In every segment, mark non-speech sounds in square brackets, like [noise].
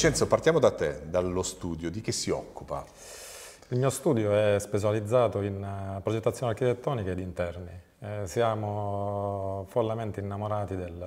Vincenzo, partiamo da te, dallo studio, di che si occupa? Il mio studio è specializzato in eh, progettazione architettonica ed interni. Eh, siamo follemente innamorati del,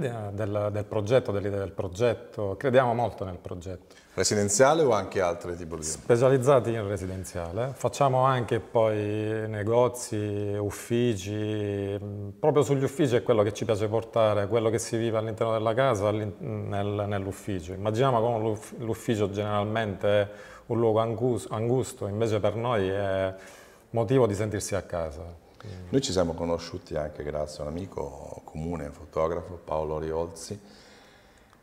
eh, del, del, progetto, dell'idea del progetto, crediamo molto nel progetto. Residenziale o anche altre tipologie? Specializzati in residenziale, facciamo anche poi negozi, uffici, proprio sugli uffici è quello che ci piace portare, quello che si vive all'interno della casa nel, nell'ufficio. Immaginiamo come l'ufficio generalmente è un luogo angusto, invece per noi è motivo di sentirsi a casa. Noi ci siamo conosciuti anche grazie a un amico comune, un fotografo, Paolo Riolzi,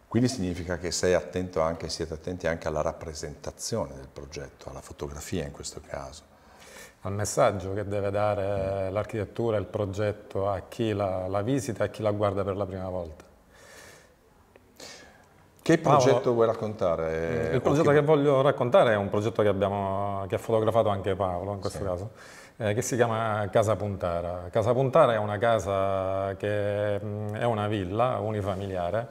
quindi significa che sei attento anche, siete attenti anche alla rappresentazione del progetto, alla fotografia in questo caso. Al messaggio che deve dare mm. l'architettura, il progetto a chi la, la visita e a chi la guarda per la prima volta. Che progetto Paolo, vuoi raccontare? Il progetto chi... che voglio raccontare è un progetto che, abbiamo, che ha fotografato anche Paolo in questo sì. caso eh, che si chiama Casa Puntara. Casa Puntara è una casa che mm, è una villa unifamiliare.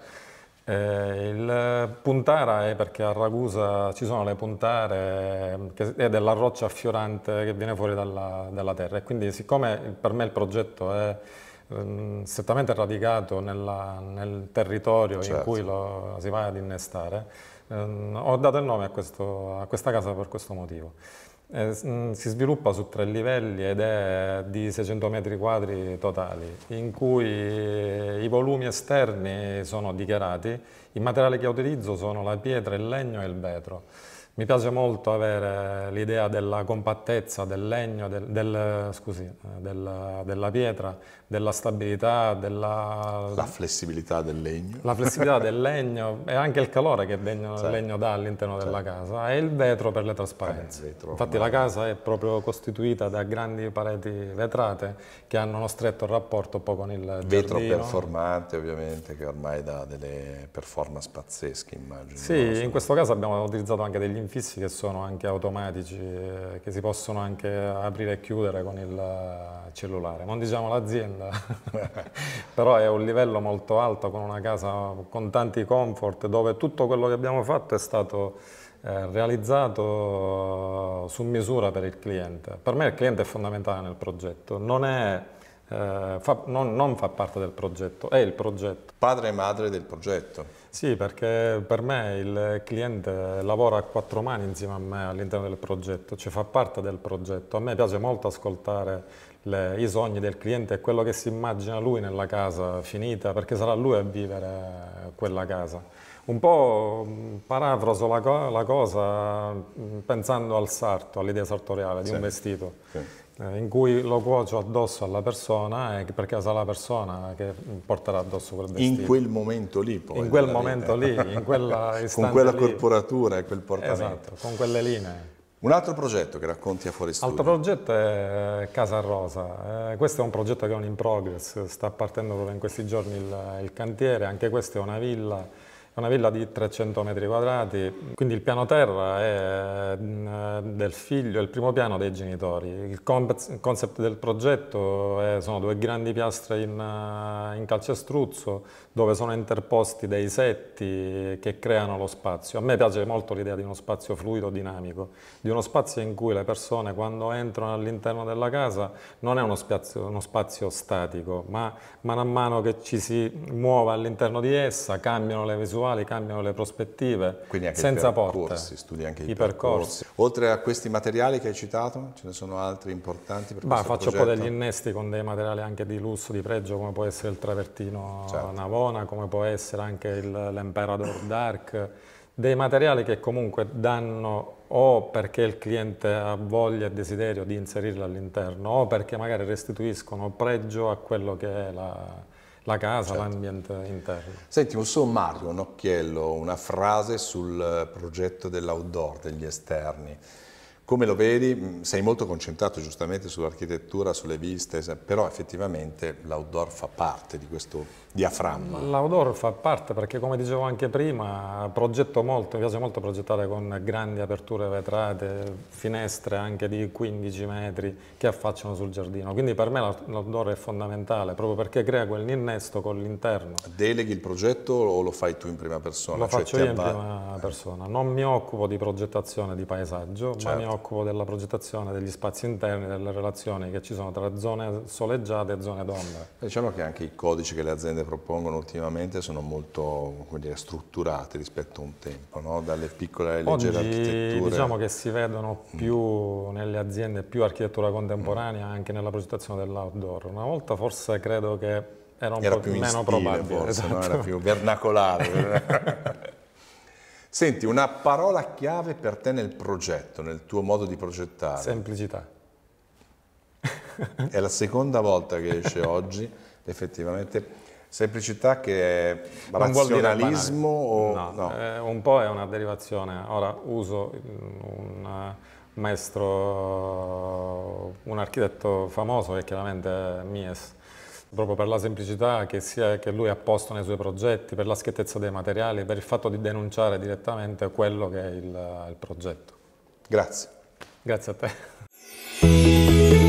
Eh, il Puntara è perché a Ragusa ci sono le puntare mm, che è della roccia affiorante che viene fuori dalla, dalla terra e quindi siccome per me il progetto è mm, strettamente radicato nella, nel territorio certo. in cui lo, si va ad innestare. Eh, ho dato il nome a, questo, a, questa casa per questo motivo. Eh, mm, si sviluppa su tre livelli ed è di 600 metri quadri totali, in cui i volumi esterni sono dichiarati, i materiali che utilizzo sono la pietra, il legno e il vetro. Mi piace molto avere l'idea della compattezza del legno, del, del, scusi, del, della pietra, della stabilità, della... La flessibilità del legno. La flessibilità del [laughs] legno e anche il calore che legno, certo. il legno dà all'interno certo. della casa e il vetro per le trasparenze. Eh, vetro, Infatti ma... la casa è proprio costituita da grandi pareti vetrate che hanno uno stretto rapporto un po' con il vetro giardino. Vetro performante ovviamente che ormai dà delle performance pazzesche immagino. Sì, in questo caso abbiamo utilizzato anche degli infissi che sono anche automatici, eh, che si possono anche aprire e chiudere con il eh, cellulare. Non diciamo l'azienda, [laughs] però è un livello molto alto con una casa con tanti comfort dove tutto quello che abbiamo fatto è stato eh, realizzato su misura per il cliente. Per me il cliente è fondamentale nel progetto, non è eh, fa, non, non, fa parte del progetto, è il progetto. Padre e madre del progetto. Sì, perché per me il cliente lavora a quattro mani insieme a me all'interno del progetto, cioè fa parte del progetto. A me piace molto ascoltare le, i sogni del cliente e quello che si immagina lui nella casa finita, perché sarà lui a vivere quella casa. Un po' parafraso la, la cosa mm, pensando al sarto, all'idea sartoriale di sì. un vestito. Sì eh, in cui lo cuocio addosso alla persona eh, perché sarà la persona eh, che porterà addosso quel vestito. In quel momento lì poi. In quel momento linea. lì, in quella [laughs] Con quella lì. corporatura e quel portamento. Esatto, con quelle linee. Un altro progetto che racconti a fuori studio. Altro progetto è Casa Rosa. Eh, questo è un progetto che è un in progress, sta partendo proprio in questi giorni il, il cantiere, anche questa è una villa una villa di 300 metri quadrati, quindi il piano terra è eh, del figlio, è il primo piano dei genitori. Il concept del progetto è, sono due grandi piastre in, eh, in calcestruzzo dove sono interposti dei setti che creano lo spazio. A me piace molto l'idea di uno spazio fluido, dinamico, di uno spazio in cui le persone quando entrano all'interno della casa non è uno spazio, uno spazio statico, ma man mano che ci si muove all'interno di essa cambiano le visuali, quali cambiano le prospettive senza porte, studi anche i, i percorsi. percorsi. Oltre a questi materiali che hai citato, ce ne sono altri importanti per bah, Faccio progetto. un po' degli innesti con dei materiali anche di lusso, di pregio, come può essere il travertino certo. Navona, come può essere anche l'Emperador Dark, dei materiali che comunque danno o perché il cliente ha voglia e desiderio di inserirli all'interno o perché magari restituiscono pregio a quello che è la la casa, certo. l'ambiente interno. Senti, un sommario, un occhiello, una frase sul eh, progetto dell'outdoor, degli esterni. Come lo vedi? Mm, sei molto concentrato giustamente sull'architettura, sulle viste, però effettivamente l'outdoor fa parte di questo diaframma. L'outdoor fa parte perché come dicevo anche prima, progetto molto, mi piace molto progettare con grandi aperture vetrate, finestre anche di 15 metri che affacciano sul giardino. Quindi per me l'outdoor è fondamentale proprio perché crea quell'innesto con l'interno. Deleghi il progetto o lo fai tu in prima persona? Lo cioè, faccio io in prima persona. Non mi occupo di progettazione di paesaggio, certo. ma mi occupo certo occupo della progettazione degli spazi interni, delle relazioni che ci sono tra zone soleggiate e zone d'ombra. Diciamo che anche i codici che le aziende propongono ultimamente sono molto dire, strutturati rispetto a un tempo, no? dalle piccole alle leggere Oggi, architetture. diciamo che si vedono mm. più nelle aziende, più architettura contemporanea, mm. anche nella progettazione dell'outdoor. Una volta forse credo che era un era po' più meno stile, probabile. Forse, esatto. no? Era esatto. più vernacolare. [laughs] Senti, una parola chiave per te nel progetto, nel tuo modo di progettare. Semplicità. è la seconda volta che esce [laughs] oggi, effettivamente. Semplicità che è non razionalismo o no, no. Eh, un po' è una derivazione. Ora uso mm, un eh, maestro, un architetto famoso che chiaramente è Mies Proprio per la semplicità che, sia, che lui ha posto nei suoi progetti, per la schiettezza dei materiali, per il fatto di denunciare direttamente quello che è il, il progetto. Grazie. Grazie a te.